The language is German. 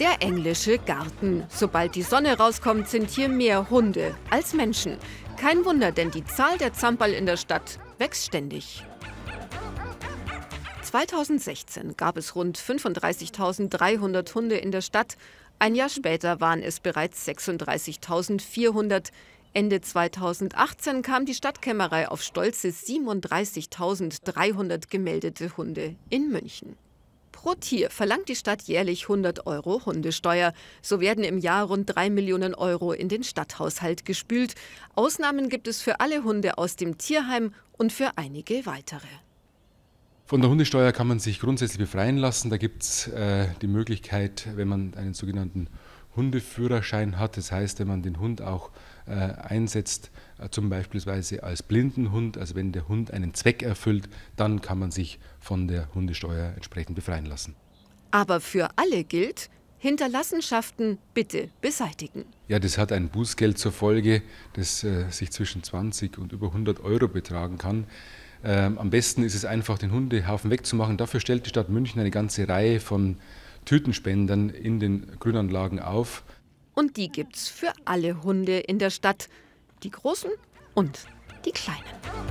Der englische Garten. Sobald die Sonne rauskommt, sind hier mehr Hunde als Menschen. Kein Wunder, denn die Zahl der Zamperl in der Stadt wächst ständig. 2016 gab es rund 35.300 Hunde in der Stadt. Ein Jahr später waren es bereits 36.400. Ende 2018 kam die Stadtkämmerei auf stolze 37.300 gemeldete Hunde in München. Pro Tier verlangt die Stadt jährlich 100 Euro Hundesteuer. So werden im Jahr rund 3 Millionen Euro in den Stadthaushalt gespült. Ausnahmen gibt es für alle Hunde aus dem Tierheim und für einige weitere. Von der Hundesteuer kann man sich grundsätzlich befreien lassen. Da gibt es äh, die Möglichkeit, wenn man einen sogenannten Hundeführerschein hat. Das heißt, wenn man den Hund auch äh, einsetzt, äh, zum Beispiel als Blindenhund, also wenn der Hund einen Zweck erfüllt, dann kann man sich von der Hundesteuer entsprechend befreien lassen. Aber für alle gilt, Hinterlassenschaften bitte beseitigen. Ja, das hat ein Bußgeld zur Folge, das äh, sich zwischen 20 und über 100 Euro betragen kann. Ähm, am besten ist es einfach, den Hundehaufen wegzumachen. Dafür stellt die Stadt München eine ganze Reihe von Tütenspendern in den Grünanlagen auf. Und die gibt's für alle Hunde in der Stadt. Die großen und die kleinen.